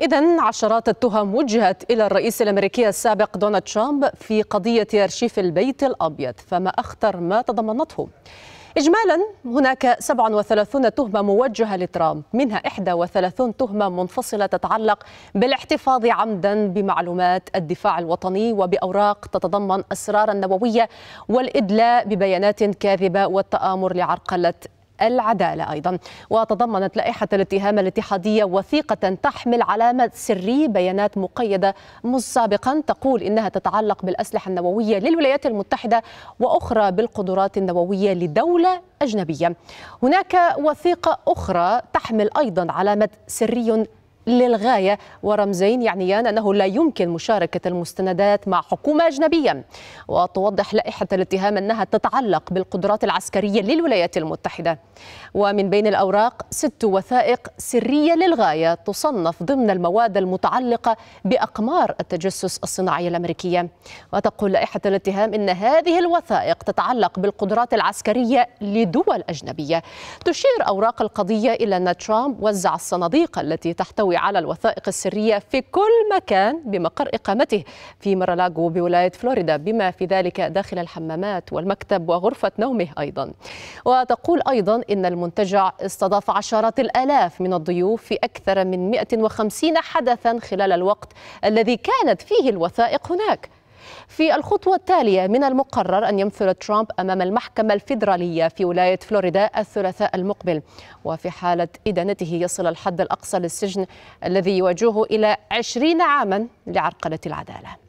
إذا عشرات التهم وجهت إلى الرئيس الأمريكي السابق دونالد ترامب في قضية أرشيف البيت الأبيض فما أخطر ما تضمنته إجمالا هناك 37 تهمة موجهة لترامب منها 31 تهمة منفصلة تتعلق بالاحتفاظ عمدا بمعلومات الدفاع الوطني وبأوراق تتضمن أسرارا نووية والإدلاء ببيانات كاذبة والتآمر لعرقلة العدالة أيضا وتضمنت لائحة الاتهام الاتحادية وثيقة تحمل علامة سري بيانات مقيدة سابقا تقول إنها تتعلق بالأسلحة النووية للولايات المتحدة وأخرى بالقدرات النووية لدولة أجنبية هناك وثيقة أخرى تحمل أيضا علامة سري للغاية ورمزين يعنيان أنه لا يمكن مشاركة المستندات مع حكومة أجنبية وتوضح لائحة الاتهام أنها تتعلق بالقدرات العسكرية للولايات المتحدة ومن بين الأوراق ست وثائق سرية للغاية تصنف ضمن المواد المتعلقة بأقمار التجسس الصناعي الأمريكية وتقول لائحة الاتهام أن هذه الوثائق تتعلق بالقدرات العسكرية لدول أجنبية تشير أوراق القضية إلى أن ترامب وزع الصناديق التي تحتوي على الوثائق السرية في كل مكان بمقر إقامته في مارالاجو بولاية فلوريدا بما في ذلك داخل الحمامات والمكتب وغرفة نومه أيضا وتقول أيضا إن المنتجع استضاف عشرات الآلاف من الضيوف في أكثر من 150 حدثا خلال الوقت الذي كانت فيه الوثائق هناك في الخطوة التالية من المقرر أن يمثل ترامب أمام المحكمة الفيدرالية في ولاية فلوريدا الثلاثاء المقبل وفي حالة إدانته يصل الحد الأقصى للسجن الذي يواجهه إلى عشرين عاما لعرقلة العدالة